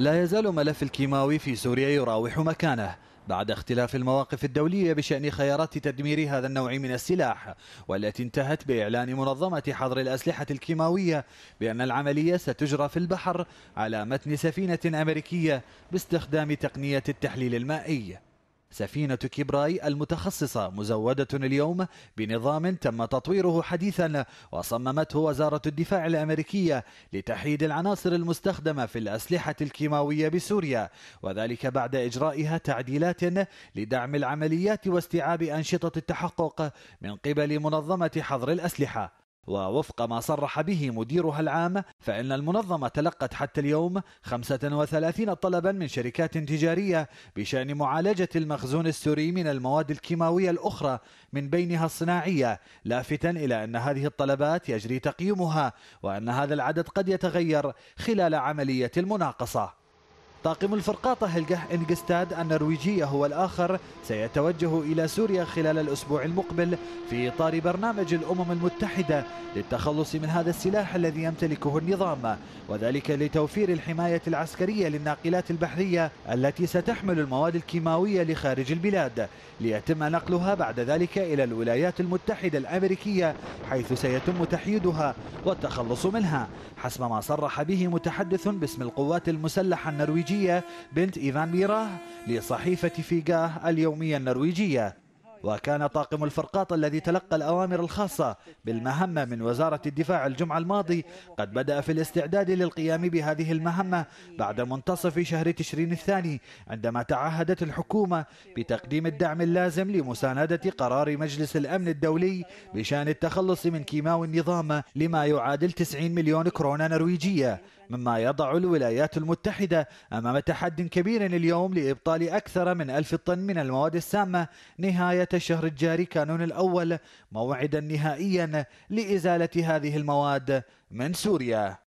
لا يزال ملف الكيماوي في سوريا يراوح مكانه بعد اختلاف المواقف الدولية بشأن خيارات تدمير هذا النوع من السلاح والتي انتهت بإعلان منظمة حظر الأسلحة الكيماوية بأن العملية ستجرى في البحر على متن سفينة أمريكية باستخدام تقنية التحليل المائي سفينة كبراي المتخصصة مزودة اليوم بنظام تم تطويره حديثا وصممته وزارة الدفاع الأمريكية لتحييد العناصر المستخدمة في الأسلحة الكيماوية بسوريا وذلك بعد إجرائها تعديلات لدعم العمليات واستيعاب أنشطة التحقق من قبل منظمة حظر الأسلحة ووفق ما صرح به مديرها العام فإن المنظمة تلقت حتى اليوم 35 طلبا من شركات تجارية بشأن معالجة المخزون السوري من المواد الكيماوية الأخرى من بينها الصناعية لافتا إلى أن هذه الطلبات يجري تقييمها وأن هذا العدد قد يتغير خلال عملية المناقصة طاقم الفرقة طهلقه انجستاد النرويجية هو الآخر سيتوجه إلى سوريا خلال الأسبوع المقبل في إطار برنامج الأمم المتحدة للتخلص من هذا السلاح الذي يمتلكه النظام وذلك لتوفير الحماية العسكرية للناقلات البحرية التي ستحمل المواد الكيماوية لخارج البلاد ليتم نقلها بعد ذلك إلى الولايات المتحدة الأمريكية حيث سيتم تحييدها والتخلص منها حسب ما صرح به متحدث باسم القوات المسلحة النرويجية النرويجية بنت إيفان ميراه لصحيفة فيجاه اليومية النرويجية وكان طاقم الفرقاط الذي تلقى الأوامر الخاصة بالمهمة من وزارة الدفاع الجمعة الماضي قد بدأ في الاستعداد للقيام بهذه المهمة بعد منتصف شهر تشرين الثاني عندما تعهدت الحكومة بتقديم الدعم اللازم لمساندة قرار مجلس الأمن الدولي بشأن التخلص من كيماوي النظام لما يعادل 90 مليون كرونة نرويجية مما يضع الولايات المتحدة أمام تحد كبير اليوم لإبطال أكثر من ألف طن من المواد السامة نهاية الشهر الجاري كانون الأول موعدا نهائيا لإزالة هذه المواد من سوريا